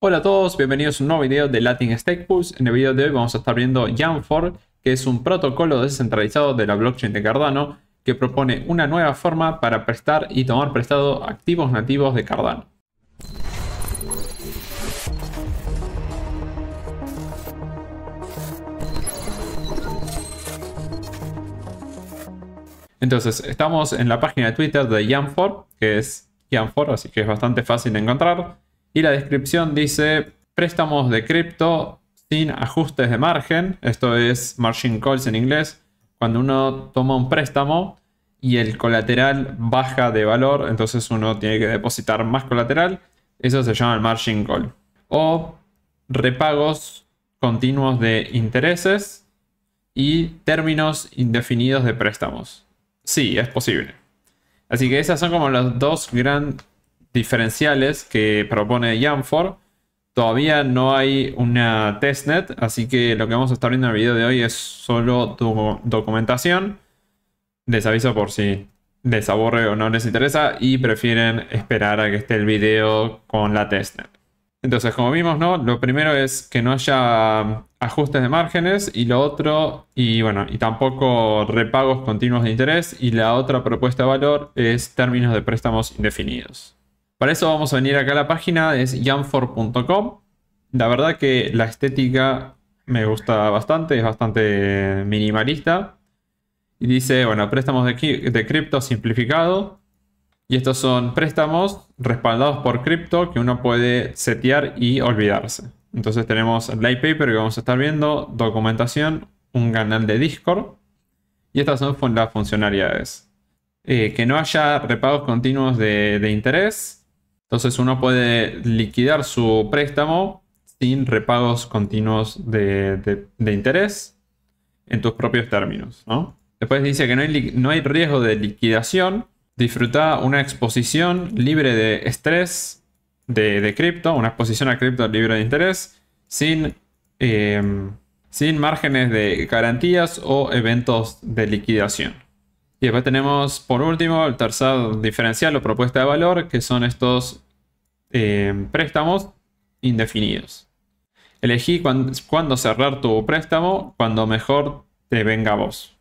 Hola a todos, bienvenidos a un nuevo video de Latin Stake Pulse. En el video de hoy vamos a estar viendo Jamfor, que es un protocolo descentralizado de la blockchain de Cardano que propone una nueva forma para prestar y tomar prestado activos nativos de Cardano. Entonces, estamos en la página de Twitter de Jamfor, que es Jamfor, así que es bastante fácil de encontrar. Y la descripción dice préstamos de cripto sin ajustes de margen. Esto es margin calls en inglés. Cuando uno toma un préstamo y el colateral baja de valor, entonces uno tiene que depositar más colateral. Eso se llama el margin call. O repagos continuos de intereses y términos indefinidos de préstamos. Sí, es posible. Así que esas son como las dos grandes diferenciales que propone Jamfor. Todavía no hay una testnet, así que lo que vamos a estar viendo en el video de hoy es solo tu documentación. Les aviso por si les aburre o no les interesa y prefieren esperar a que esté el video con la testnet. Entonces, como vimos, ¿no? Lo primero es que no haya ajustes de márgenes y lo otro, y bueno, y tampoco repagos continuos de interés y la otra propuesta de valor es términos de préstamos indefinidos. Para eso vamos a venir acá a la página, es jamfor.com. La verdad que la estética me gusta bastante, es bastante minimalista. Y dice, bueno, préstamos de, cripto simplificado. Y estos son préstamos respaldados por cripto que uno puede setear y olvidarse. Entonces tenemos light paper que vamos a estar viendo, documentación, un canal de Discord. Y estas son las funcionalidades. Eh, que no haya repagos continuos de interés, entonces uno puede liquidar su préstamo sin repagos continuos de, interés en tus propios términos. Después dice que no hay, riesgo de liquidación. Disfruta una exposición libre de estrés de, cripto, una exposición a cripto libre de interés, sin, eh, sin márgenes de garantías o eventos de liquidación. Y después tenemos, por último, el tercer diferencial o propuesta de valor, que son estos eh, préstamos indefinidos. Elegí cuándo cerrar tu préstamo, cuando mejor te venga a vos.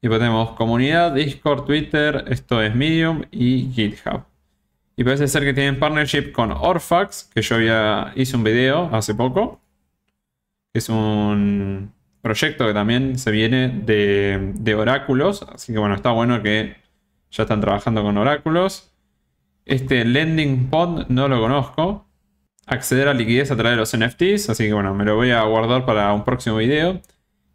Y después tenemos comunidad, Discord, Twitter, esto es Medium y GitHub. Y parece ser que tienen partnership con Orfax, que yo ya hice un video hace poco. Es un proyecto que también se viene de, oráculos. Así que bueno, está bueno que ya están trabajando con oráculos. Este Lending Pond no lo conozco. Acceder a liquidez a través de los NFTs. Así que bueno, me lo voy a guardar para un próximo video.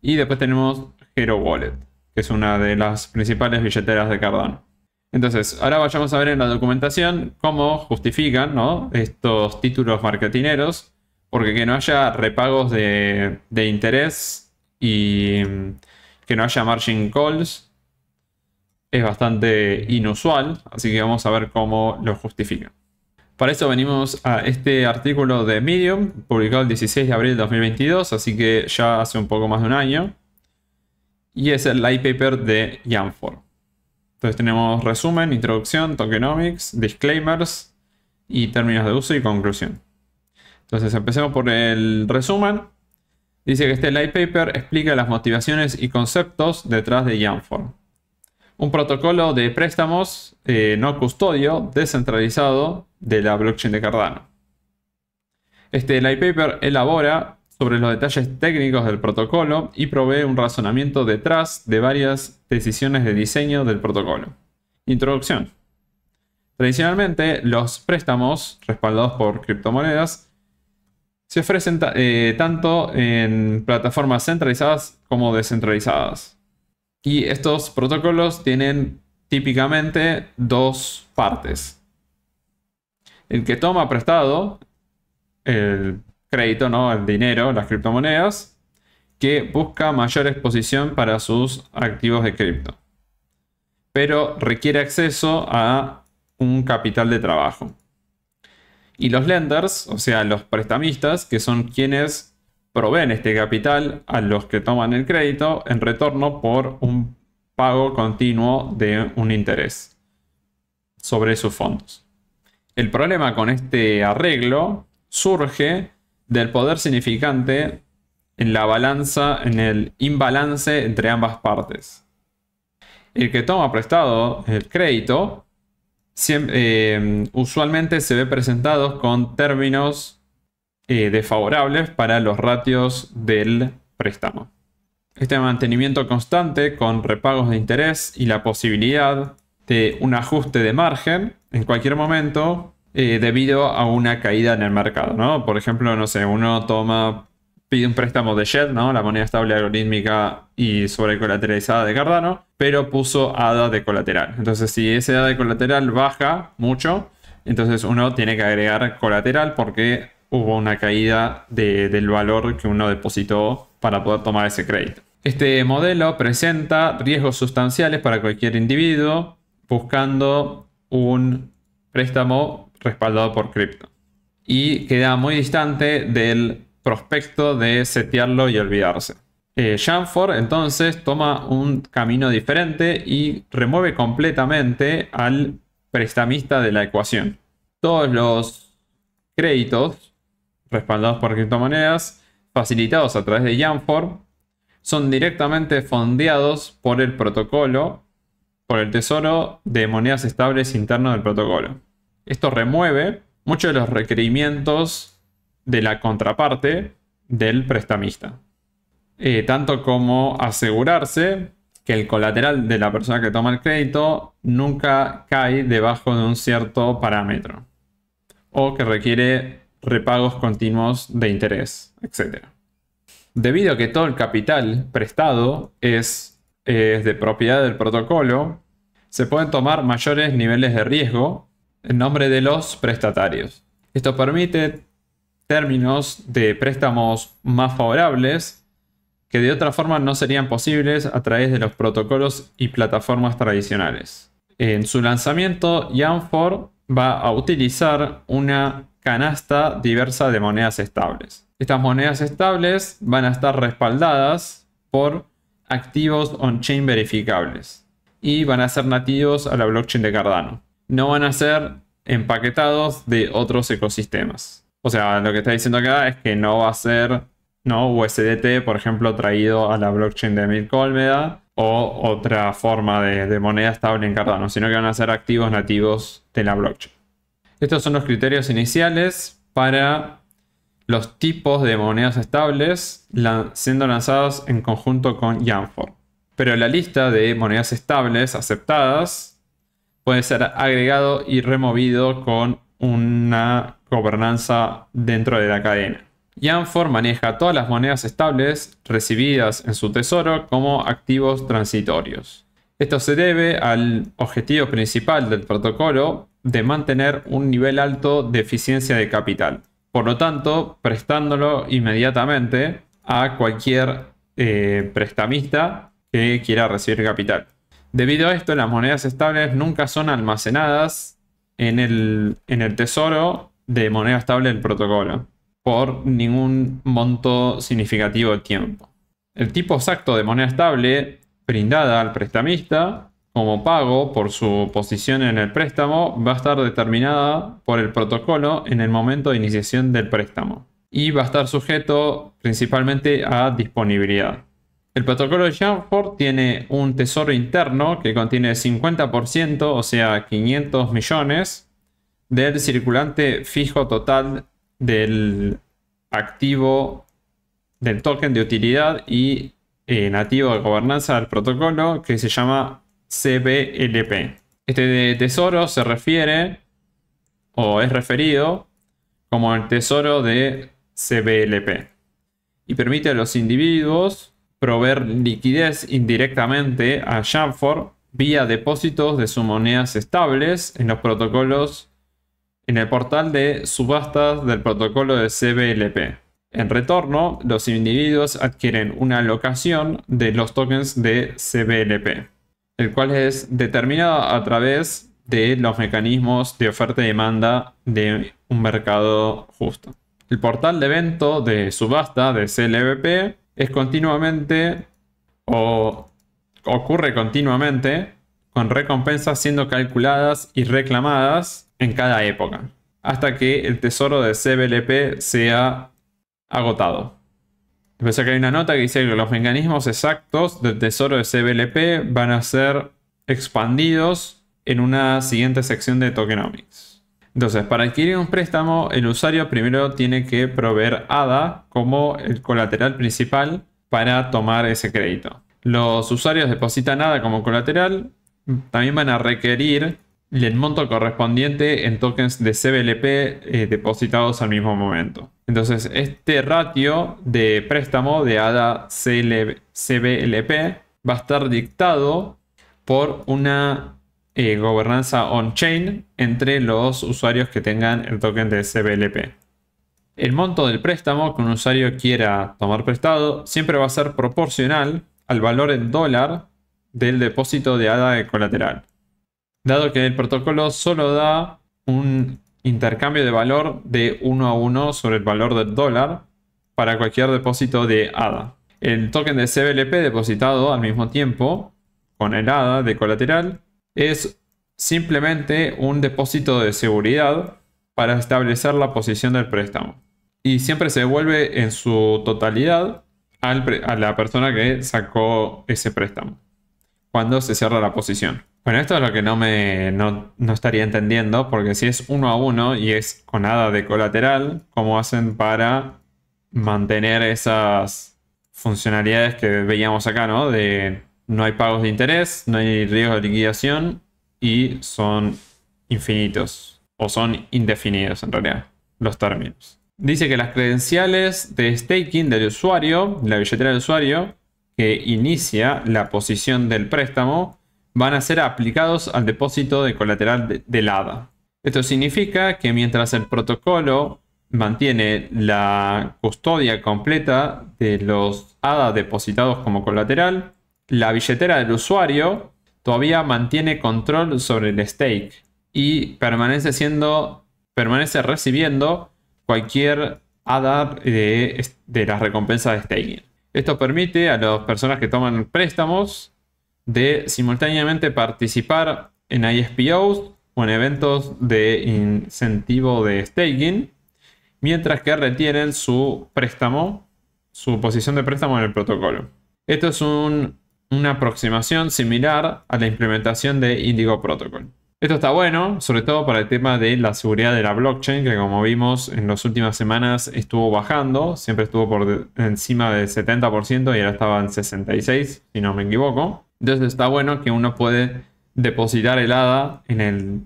Y después tenemos Hero Wallet, que es una de las principales billeteras de Cardano. Entonces, ahora vayamos a ver en la documentación cómo justifican estos títulos marketineros, porque que no haya repagos de, de interés y que no haya margin calls es bastante inusual, así que vamos a ver cómo lo justifica. Para eso venimos a este artículo de Medium, publicado el 16 de abril de 2022, así que ya hace un poco más de un año. Y es el light paper de Yanfor. Entonces tenemos resumen, introducción, tokenomics, disclaimers y términos de uso y conclusión. Entonces empecemos por el resumen. Dice que este light paper explica las motivaciones y conceptos detrás de Jamform. Un protocolo de préstamos eh, no custodio descentralizado de la blockchain de Cardano. Este light paper elabora sobre los detalles técnicos del protocolo y provee un razonamiento detrás de varias decisiones de diseño del protocolo. Introducción. Tradicionalmente, los préstamos respaldados por criptomonedas se ofrecen eh, tanto en plataformas centralizadas como descentralizadas. Y estos protocolos tienen típicamente dos partes. El que toma prestado el crédito, ¿no? el dinero, las criptomonedas, que busca mayor exposición para sus activos de cripto, pero requiere acceso a un capital de trabajo y los lenders, o sea, los prestamistas, que son quienes proveen este capital a los que toman el crédito en retorno por un pago continuo de un interés sobre sus fondos. El problema con este arreglo surge del poder significante en la balanza, en el imbalance entre ambas partes. El que toma prestado el crédito eh, usualmente se ve presentados con términos eh, desfavorables para los ratios del préstamo. Este mantenimiento constante con repagos de interés y la posibilidad de un ajuste de margen en cualquier momento eh, debido a una caída en el mercado, Por ejemplo, no sé, uno toma pide un préstamo de JET, ¿no? la moneda estable algorítmica y sobrecolateralizada de Cardano, pero puso ADA de colateral. Entonces, si ese ADA de colateral baja mucho, entonces uno tiene que agregar colateral porque hubo una caída del valor que uno depositó para poder tomar ese crédito. Este modelo presenta riesgos sustanciales para cualquier individuo buscando un préstamo respaldado por cripto y queda muy distante del prospecto de setearlo y olvidarse. Eh, entonces toma un camino diferente y remueve completamente al prestamista de la ecuación. Todos los créditos respaldados por criptomonedas facilitados a través de Janford son directamente fondeados por el protocolo, por el tesoro de monedas estables interno del protocolo. Esto remueve muchos de los requerimientos de la contraparte del prestamista. Eh, tanto como asegurarse que el colateral de la persona que toma el crédito nunca cae debajo de un cierto parámetro o que requiere repagos continuos de interés, etc. Debido a que todo el capital prestado es de propiedad del protocolo, se pueden tomar mayores niveles de riesgo en nombre de los prestatarios. Esto permite términos de préstamos más favorables que de otra forma no serían posibles a través de los protocolos y plataformas tradicionales. En su lanzamiento, Yanfor va a utilizar una canasta diversa de monedas estables. Estas monedas estables van a estar respaldadas por activos on-chain verificables y van a ser nativos a la blockchain de Cardano. No van a ser empaquetados de otros ecosistemas. O sea, lo que está diciendo acá es que no va a ser ¿no? USDT, por ejemplo, traído a la blockchain de Colmeda o otra forma de, moneda estable en Cardano, sino que van a ser activos nativos de la blockchain. Estos son los criterios iniciales para los tipos de monedas estables siendo lanzados en conjunto con Yanfor. Pero la lista de monedas estables aceptadas puede ser agregado y removido con una gobernanza dentro de la cadena. Janfor maneja todas las monedas estables recibidas en su tesoro como activos transitorios. Esto se debe al objetivo principal del protocolo de mantener un nivel alto de eficiencia de capital, por lo tanto prestándolo inmediatamente a cualquier eh, prestamista que quiera recibir capital. Debido a esto, las monedas estables nunca son almacenadas en el, tesoro de moneda estable del protocolo por ningún monto significativo de tiempo. El tipo exacto de moneda estable brindada al prestamista como pago por su posición en el préstamo va a estar determinada por el protocolo en el momento de iniciación del préstamo y va a estar sujeto principalmente a disponibilidad. El protocolo de Jamford tiene un tesoro interno que contiene 50%, o sea, 500 millones, del circulante fijo total del activo del token de utilidad y eh, nativo de gobernanza del protocolo que se llama CBLP. Este tesoro se refiere o es referido como el tesoro de CBLP y permite a los individuos proveer liquidez indirectamente a Jamford vía depósitos de sus monedas estables en los protocolos en el portal de subastas del protocolo de CBLP. En retorno, los individuos adquieren una locación de los tokens de CBLP, el cual es determinado a través de los mecanismos de oferta y demanda de un mercado justo. El portal de evento de subasta de CLBP es continuamente o ocurre continuamente con recompensas siendo calculadas y reclamadas en cada época, hasta que el tesoro de CBLP sea agotado. Después que hay una nota que dice que los mecanismos exactos del tesoro de CBLP van a ser expandidos en una siguiente sección de tokenomics. Entonces, para adquirir un préstamo, el usuario primero tiene que proveer ADA como el colateral principal para tomar ese crédito. Los usuarios depositan ADA como colateral, también van a requerir el monto correspondiente en tokens de CBLP eh, depositados al mismo momento. Entonces, este ratio de préstamo de ADA CBLP va a estar dictado por una eh, gobernanza on-chain entre los usuarios que tengan el token de CBLP. El monto del préstamo que un usuario quiera tomar prestado siempre va a ser proporcional al valor en dólar del depósito de ADA de colateral, dado que el protocolo solo da un intercambio de valor de 1 a 1 sobre el valor del dólar para cualquier depósito de ADA. El token de CBLP depositado al mismo tiempo con el ADA de colateral es simplemente un depósito de seguridad para establecer la posición del préstamo. Y siempre se devuelve en su totalidad a la persona que sacó ese préstamo cuando se cierra la posición. Bueno, esto es lo que no me estaría entendiendo, porque si es uno a uno y es con nada de colateral, ¿cómo hacen para mantener esas funcionalidades que veíamos acá, ¿no? De no hay pagos de interés, no hay riesgo de liquidación y son infinitos o son indefinidos en realidad los términos. Dice que las credenciales de staking del usuario, la billetera del usuario, que inicia la posición del préstamo, van a ser aplicados al depósito de colateral de, del ADA. Esto significa que mientras el protocolo mantiene la custodia completa de los ADA depositados como colateral, la billetera del usuario todavía mantiene control sobre el stake y permanece siendo permanece recibiendo cualquier adap de, de las recompensas de staking. Esto permite a las personas que toman préstamos de simultáneamente participar en ISPOs o en eventos de incentivo de staking, mientras que retienen su préstamo, su posición de préstamo en el protocolo. Esto es un una aproximación similar a la implementación de Indigo Protocol. Esto está bueno, sobre todo para el tema de la seguridad de la blockchain, que como vimos en las últimas semanas estuvo bajando, siempre estuvo por encima del 70% y ahora estaba en 66%, si no me equivoco. Entonces está bueno que uno puede depositar el ADA en el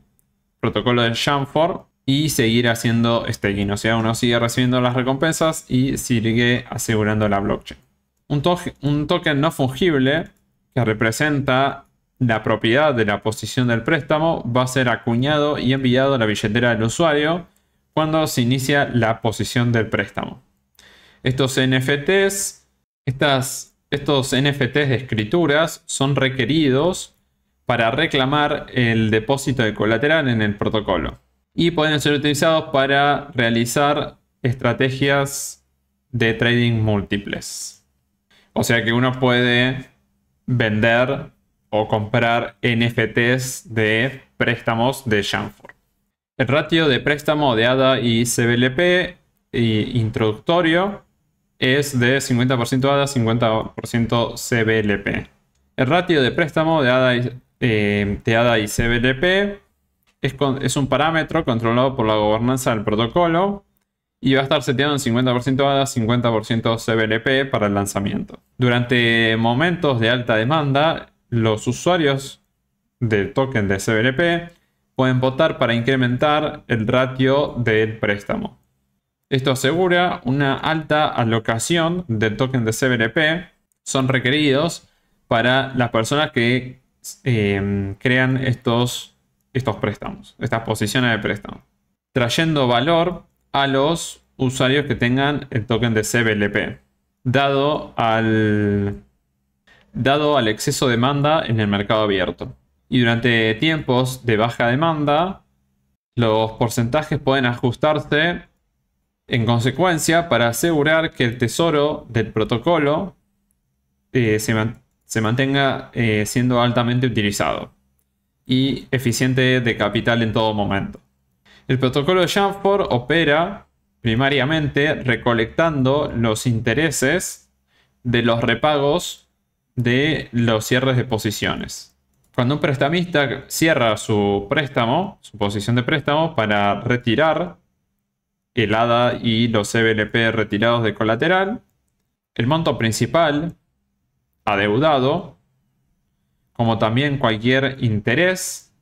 protocolo del Chamford y seguir haciendo staking, o sea, uno sigue recibiendo las recompensas y sigue asegurando la blockchain un, token no fungible que representa la propiedad de la posición del préstamo va a ser acuñado y enviado a la billetera del usuario cuando se inicia la posición del préstamo. Estos NFTs, estos NFTs de escrituras son requeridos para reclamar el depósito de colateral en el protocolo y pueden ser utilizados para realizar estrategias de trading múltiples. O sea que uno puede vender o comprar NFTs de préstamos de Jamford. El ratio de préstamo de ADA y CBLP introductorio es de 50% ADA, 50% CBLP. El ratio de préstamo de ADA y, eh, CBLP es un parámetro controlado por la gobernanza del protocolo y va a estar seteado en 50% ADA, 50% CBLP para el lanzamiento. Durante momentos de alta demanda, los usuarios del token de CBLP pueden votar para incrementar el ratio del préstamo. Esto asegura una alta alocación del token de CBLP. Son requeridos para las personas que em, crean estos, estos préstamos, estas posiciones de préstamo. Trayendo valor a los usuarios que tengan el token de CBLP, dado al, dado al exceso de demanda en el mercado abierto. Y durante tiempos de baja demanda, los porcentajes pueden ajustarse en consecuencia para asegurar que el tesoro del protocolo eh, se, mantenga eh, siendo altamente utilizado y eficiente de capital en todo momento. El protocolo de Jamford opera primariamente recolectando los intereses de los repagos de los cierres de posiciones. Cuando un prestamista cierra su préstamo, su posición de préstamo, para retirar el ADA y los CBLP retirados de colateral, el monto principal adeudado, como también cualquier interés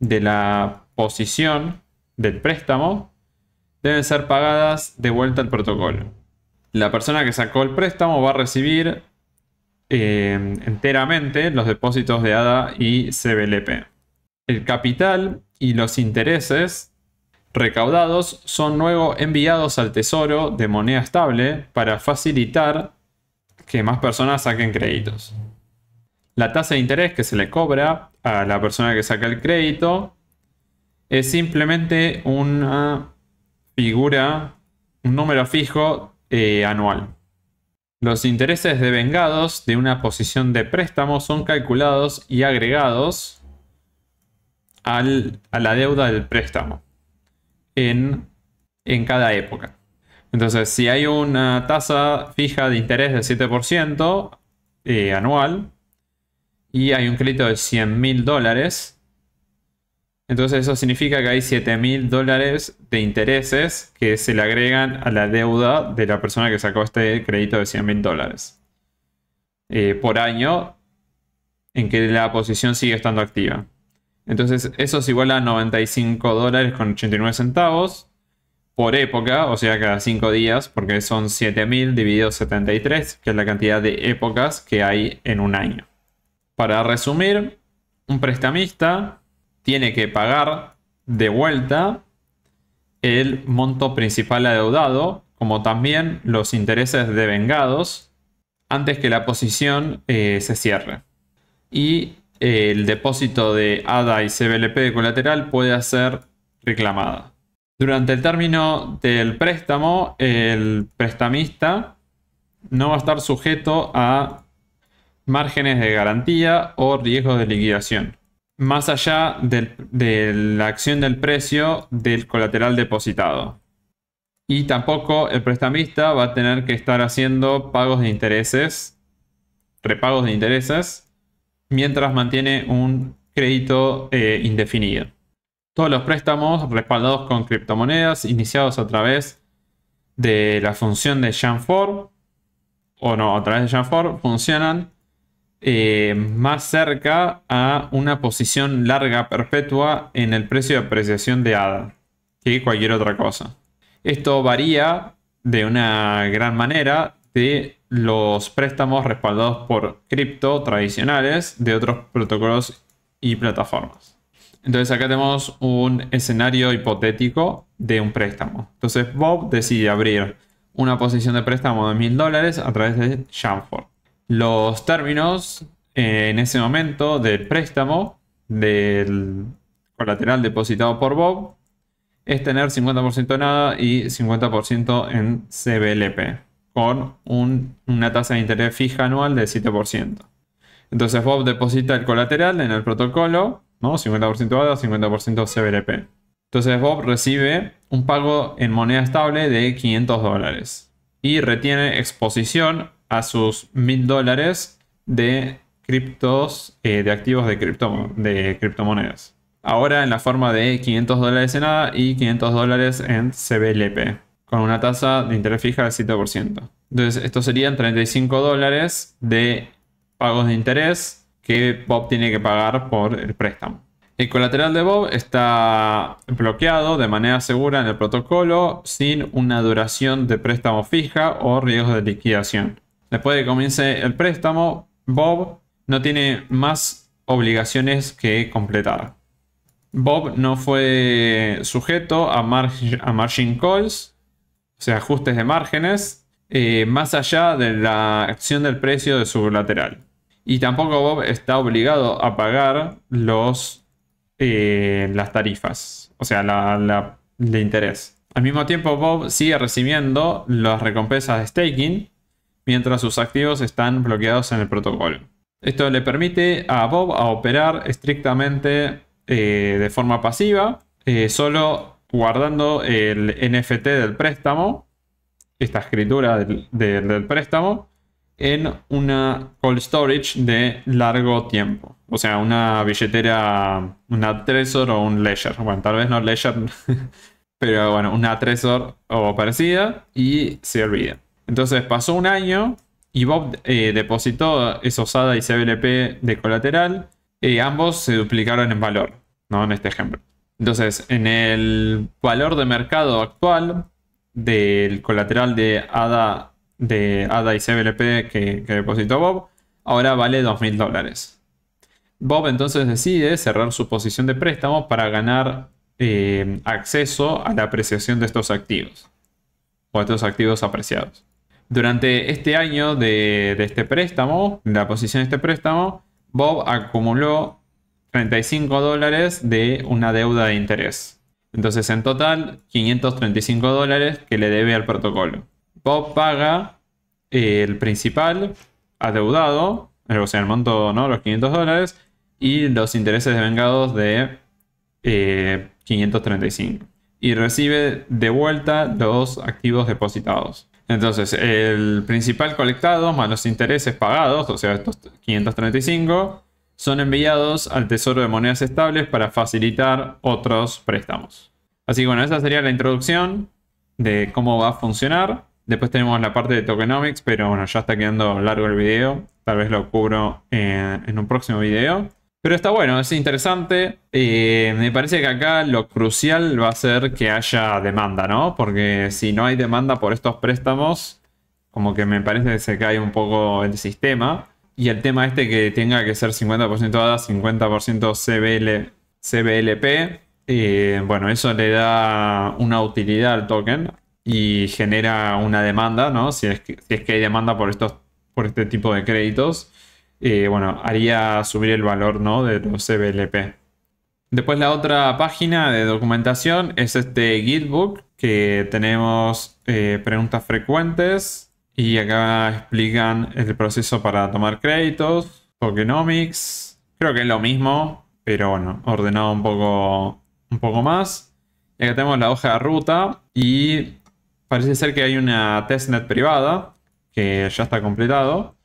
de la posición del préstamo deben ser pagadas de vuelta al protocolo. La persona que sacó el préstamo va a recibir eh, enteramente los depósitos de ADA y CBLP. El capital y los intereses recaudados son luego enviados al tesoro de moneda estable para facilitar que más personas saquen créditos. La tasa de interés que se le cobra a la persona que saca el crédito es simplemente una figura, un número fijo eh, anual. Los intereses devengados de una posición de préstamo son calculados y agregados a la deuda del préstamo en, cada época. Entonces, si hay una tasa fija de interés del 7% eh, anual y hay un crédito de 100 mil dólares, entonces eso significa que hay 7.000 mil dólares de intereses que se le agregan a la deuda de la persona que sacó este crédito de 100 mil dólares eh, por año en que la posición sigue estando activa. Entonces eso es igual a 95 dólares con 89 centavos por época, o sea cada 5 días, porque son 7.000 dividido 73, que es la cantidad de épocas que hay en un año. Para resumir, un prestamista tiene que pagar de vuelta el monto principal adeudado, como también los intereses devengados, antes que la posición eh, se cierre. Y eh, el depósito de ADA y CBLP de colateral puede ser reclamada. Durante el término del préstamo, el prestamista no va a estar sujeto a márgenes de garantía o riesgos de liquidación más allá de la acción del precio del colateral depositado. Y tampoco el prestamista va a tener que estar haciendo pagos de intereses, repagos de intereses, mientras mantiene un crédito eh, indefinido. Todos los préstamos respaldados con criptomonedas iniciados a través de la función de Jamform, o no, a través de Jamform, funcionan eh, más cerca a una posición larga perpetua en el precio de apreciación de ADA que cualquier otra cosa. Esto varía de una gran manera de los préstamos respaldados por cripto tradicionales de otros protocolos y plataformas. Entonces acá tenemos un escenario hipotético de un préstamo. Entonces Bob decide abrir una posición de préstamo de mil dólares a través de Shamford los términos eh, en ese momento del préstamo del colateral depositado por Bob es tener 50% en nada y 50% en CBLP con una tasa de interés fija anual de 7%. Entonces Bob deposita el colateral en el protocolo, ¿no? 50% ADA, 50% CBLP. Entonces Bob recibe un pago en moneda estable de 500 dólares y retiene exposición a sus mil dólares de criptos, eh, de activos de, cripto, de criptomonedas. Ahora en la forma de 500 dólares en ADA y 500 dólares en CBLP, con una tasa de interés fija del 7%. Entonces, esto serían 35 dólares de pagos de interés que Bob tiene que pagar por el préstamo. El colateral de Bob está bloqueado de manera segura en el protocolo sin una duración de préstamo fija o riesgo de liquidación. Después de que comience el préstamo, Bob no tiene más obligaciones que completar. Bob no fue sujeto a, margin calls, o sea, ajustes de márgenes, eh, más allá de la acción del precio de su lateral. Y tampoco Bob está obligado a pagar los, eh, las tarifas, o sea, la, de interés. Al mismo tiempo, Bob sigue recibiendo las recompensas de staking, mientras sus activos están bloqueados en el protocolo. Esto le permite a Bob a operar estrictamente eh, de forma pasiva, eh, solo guardando el NFT del préstamo, esta escritura del, préstamo, en una cold storage de largo tiempo. O sea, una billetera, una Trezor e o un Ledger. Bueno, tal vez no Ledger, pero bueno, una Trezor e o parecida y se olvida. Entonces pasó un año y Bob eh, depositó esos ADA y CBLP de colateral. y ambos se duplicaron en valor, ¿no? En este ejemplo. Entonces, en el valor de mercado actual del colateral de ADA, de ADA y CBLP que, depositó Bob, ahora vale 2.000 dólares. Bob entonces decide cerrar su posición de préstamo para ganar eh, acceso a la apreciación de estos activos o estos activos apreciados. Durante este año de, este préstamo, la posición de este préstamo, Bob acumuló 35 dólares de una deuda de interés. Entonces, en total, 535 dólares que le debe al protocolo. Bob paga eh, el principal adeudado, eh, o sea, el monto, ¿no? Los 500 dólares y los intereses vengados de 535. Eh, y recibe de vuelta los activos depositados. Entonces, el principal colectado más los intereses pagados, o sea, estos 535, son enviados al Tesoro de Monedas Estables para facilitar otros préstamos. Así que bueno, esa sería la introducción de cómo va a funcionar. Después tenemos la parte de tokenomics, pero bueno, ya está quedando largo el video. Tal vez lo cubro en, eh, en un próximo video. Pero está bueno, es interesante. Eh, me parece que acá lo crucial va a ser que haya demanda, ¿no? Porque si no hay demanda por estos préstamos, como que me parece que se cae un poco el sistema. Y el tema este que tenga que ser 50% ADA, 50% CBL, CBLP, bueno, eso le da una utilidad al token y genera una demanda, ¿no? Si es que, hay demanda por, estos, por este tipo de créditos bueno, haría subir el valor ¿no? de los CBLP. Después la otra página de documentación es este Gitbook, que tenemos eh, preguntas frecuentes y acá explican el proceso para tomar créditos, tokenomics, creo que es lo mismo, pero bueno, ordenado un poco, un poco más. Y acá tenemos la hoja de ruta y parece ser que hay una testnet privada que ya está completado.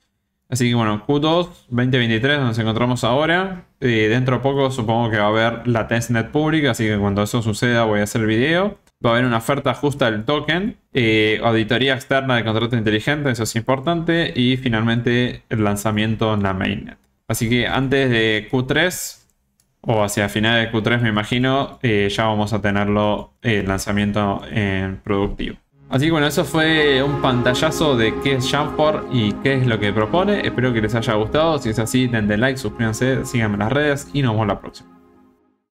Así que bueno, Q2 2023, nos encontramos ahora. Eh, dentro de poco supongo que va a haber la testnet pública, así que cuando eso suceda voy a hacer el video. Va a haber una oferta justa del token, eh, auditoría externa de contrato inteligente, eso es importante, y finalmente el lanzamiento en la mainnet. Así que antes de Q3, o hacia finales de Q3 me imagino, eh, ya vamos a tenerlo el lanzamiento en productivo. Así que bueno, eso fue un pantallazo de qué es Jamfor y qué es lo que propone. Espero que les haya gustado. Si es así, denle like, suscríbanse, síganme en las redes y nos vemos la próxima.